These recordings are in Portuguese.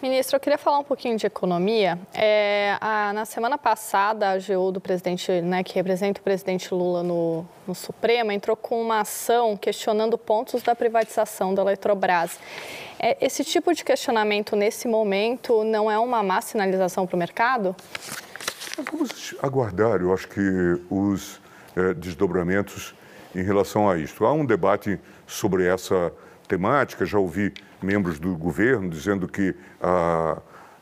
Ministro, eu queria falar um pouquinho de economia. É, a, na semana passada, a AGU do presidente, né, que representa o presidente Lula no, no Supremo, entrou com uma ação questionando pontos da privatização da Eletrobras. É, esse tipo de questionamento, nesse momento, não é uma má sinalização para o mercado? Vamos aguardar, eu acho que os é, desdobramentos em relação a isto. Há um debate sobre essa temática, já ouvi membros do governo dizendo que ah,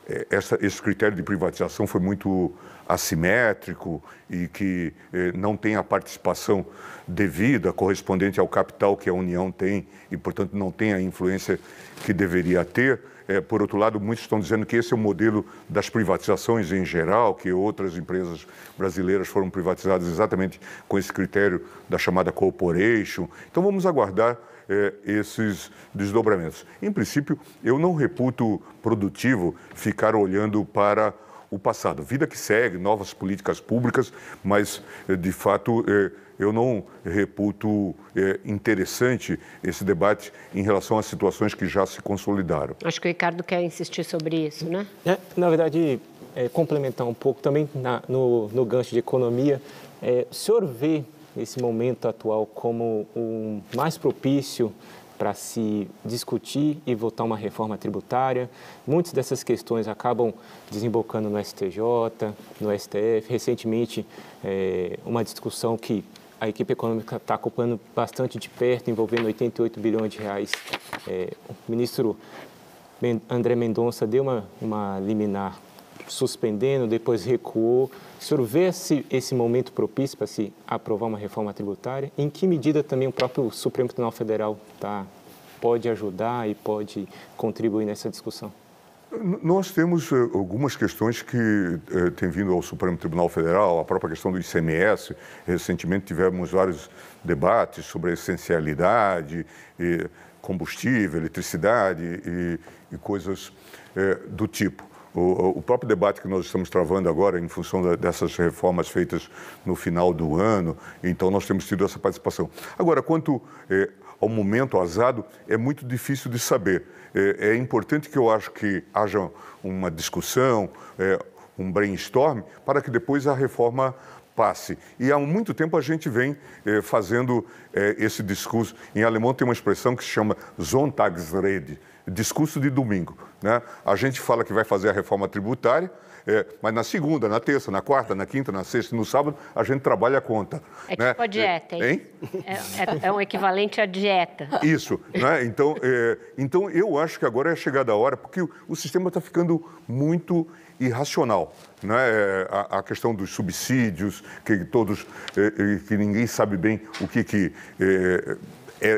é, essa, esse critério de privatização foi muito assimétrico e que eh, não tem a participação devida, correspondente ao capital que a União tem e, portanto, não tem a influência que deveria ter. É, por outro lado, muitos estão dizendo que esse é o modelo das privatizações em geral, que outras empresas brasileiras foram privatizadas exatamente com esse critério da chamada corporation. Então, vamos aguardar é, esses desdobramentos. Em princípio, eu não reputo produtivo ficar olhando para o passado. Vida que segue, novas políticas públicas, mas, eh, de fato, eh, eu não reputo eh, interessante esse debate em relação às situações que já se consolidaram. Acho que o Ricardo quer insistir sobre isso, né? É, na verdade, é, complementar um pouco também na, no, no gancho de economia, é, o senhor vê esse momento atual como o mais propício para se discutir e votar uma reforma tributária. Muitas dessas questões acabam desembocando no STJ, no STF. Recentemente, é, uma discussão que a equipe econômica está acompanhando bastante de perto, envolvendo 88 bilhões de reais. É, o ministro André Mendonça deu uma, uma liminar suspendendo, depois recuou. O senhor vê esse, esse momento propício para se aprovar uma reforma tributária? Em que medida também o próprio Supremo Tribunal Federal tá, pode ajudar e pode contribuir nessa discussão? Nós temos eh, algumas questões que eh, têm vindo ao Supremo Tribunal Federal, a própria questão do ICMS. Recentemente tivemos vários debates sobre a essencialidade, eh, combustível, eletricidade e, e coisas eh, do tipo. O, o, próprio debate que nós estamos travando agora, em função da, dessas reformas feitas no final do ano, então nós temos tido essa participação. Agora, quanto é, ao momento azado, é muito difícil de saber. É, é importante que eu acho que haja uma discussão, é, um brainstorm, para que depois a reforma passe. E há muito tempo a gente vem é, fazendo é, esse discurso. Em alemão tem uma expressão que se chama Zontagsrede, discurso de domingo. Né? A gente fala que vai fazer a reforma tributária, é, mas na segunda, na terça, na quarta, na quinta, na sexta e no sábado, a gente trabalha a conta. É né? tipo a dieta, é, hein? É, é, é, um equivalente à dieta. Isso. Né? Então, é, então, eu acho que agora é chegada a hora, porque o, o sistema está ficando muito irracional. Né? É, a, a, questão dos subsídios, que todos, que ninguém sabe bem o que, que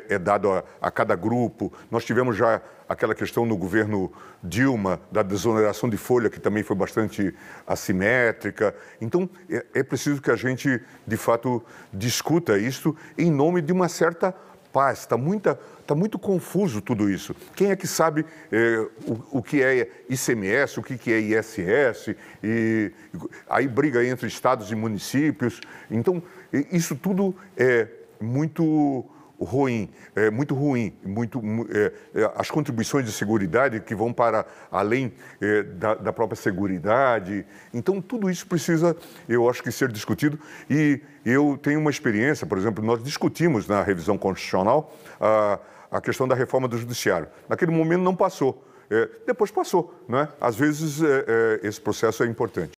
é, dado a, a cada grupo. Nós tivemos já aquela questão no governo Dilma da desoneração de folha, que também foi bastante assimétrica. Então, é, é preciso que a gente, de fato, discuta isso em nome de uma certa paz. Está muita Está muito confuso tudo isso. Quem é que sabe é, o, o, que é ICMS, o que, que é ISS, e, e aí briga entre estados e municípios. Então, isso tudo é muito ruim, é, muito ruim, muito, é, é, as contribuições de seguridade que vão para além é, da, da, própria seguridade. Então, tudo isso precisa, eu acho que, ser discutido. E eu tenho uma experiência, por exemplo, nós discutimos na revisão constitucional a, a questão da reforma do judiciário. Naquele momento não passou. É, depois passou, é? Às vezes é, esse processo é importante.